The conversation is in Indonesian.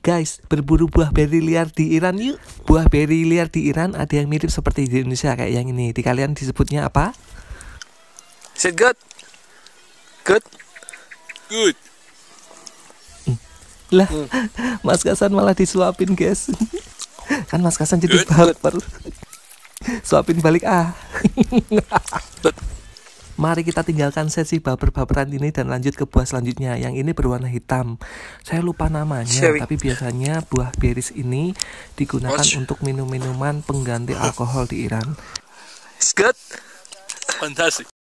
Guys, berburu buah beri liar di Iran yuk. Buah beri liar di Iran ada yang mirip seperti di Indonesia kayak yang ini. Di kalian disebutnya apa? Is good? Good? Good. Hmm. Lah, mm. Mas Kasan malah disuapin, guys. kan Mas Kasan jadi baper. Suapin balik ah. Mari kita tinggalkan sesi baper-baperan ini dan lanjut ke buah selanjutnya. Yang ini berwarna hitam. Saya lupa namanya, Sherry. tapi biasanya buah beris ini digunakan Watch. untuk minum-minuman pengganti alkohol di Iran. It's good. Fantastic.